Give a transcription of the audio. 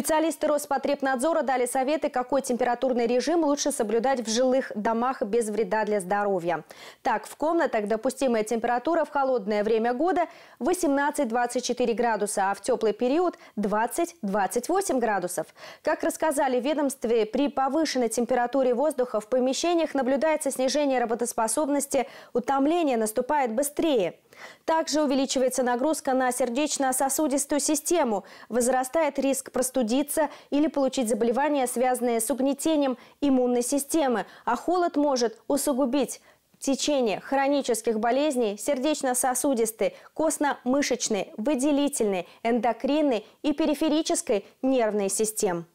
Специалисты Роспотребнадзора дали советы, какой температурный режим лучше соблюдать в жилых домах без вреда для здоровья. Так, в комнатах допустимая температура в холодное время года 18-24 градуса, а в теплый период 20-28 градусов. Как рассказали в ведомстве, при повышенной температуре воздуха в помещениях наблюдается снижение работоспособности, утомление наступает быстрее. Также увеличивается нагрузка на сердечно-сосудистую систему, возрастает риск простудиться или получить заболевания, связанные с угнетением иммунной системы, а холод может усугубить течение хронических болезней сердечно-сосудистой, костно-мышечной, выделительной, эндокринной и периферической нервной систем.